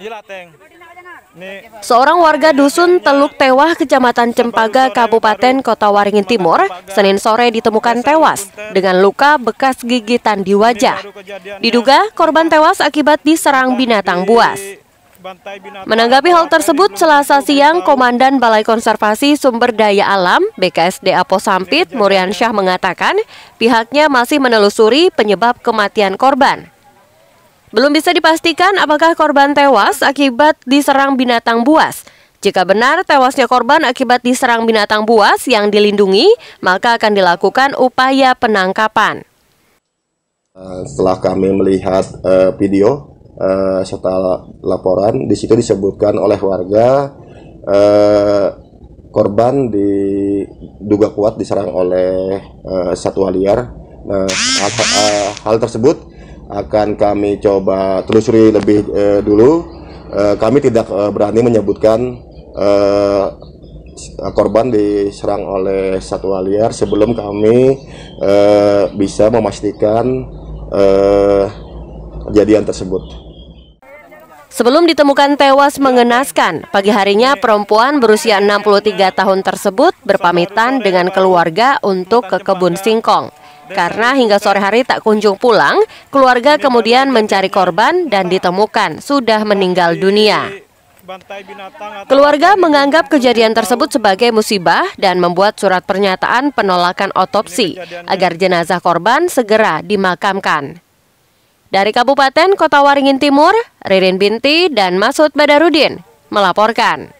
Iya Seorang warga dusun Teluk Tewah, Kecamatan Cempaga, Kabupaten Kota Waringin Timur, Senin sore ditemukan tewas dengan luka bekas gigitan di wajah. Ya. Diduga korban tewas akibat diserang binatang buas. Menanggapi hal tersebut, selasa siang Komandan Balai Konservasi Sumber Daya Alam BKSDA Posampit Murian ya. Syah mengatakan pihaknya masih menelusuri penyebab kematian korban. Belum bisa dipastikan apakah korban tewas akibat diserang binatang buas. Jika benar tewasnya korban akibat diserang binatang buas yang dilindungi, maka akan dilakukan upaya penangkapan. Eh, setelah kami melihat uh, video uh, serta laporan, di situ disebutkan oleh warga uh, korban diduga kuat diserang oleh uh, satwa liar. Nah, hal, uh, hal tersebut akan kami coba telusuri lebih eh, dulu. Eh, kami tidak eh, berani menyebutkan eh, korban diserang oleh satwa liar sebelum kami eh, bisa memastikan eh, kejadian tersebut. Sebelum ditemukan tewas mengenaskan, pagi harinya perempuan berusia 63 tahun tersebut berpamitan dengan keluarga untuk ke kebun singkong. Karena hingga sore hari tak kunjung pulang, keluarga kemudian mencari korban dan ditemukan sudah meninggal dunia. Keluarga menganggap kejadian tersebut sebagai musibah dan membuat surat pernyataan penolakan otopsi agar jenazah korban segera dimakamkan. Dari Kabupaten Kota Waringin Timur, Ririn Binti dan Masud Badarudin melaporkan.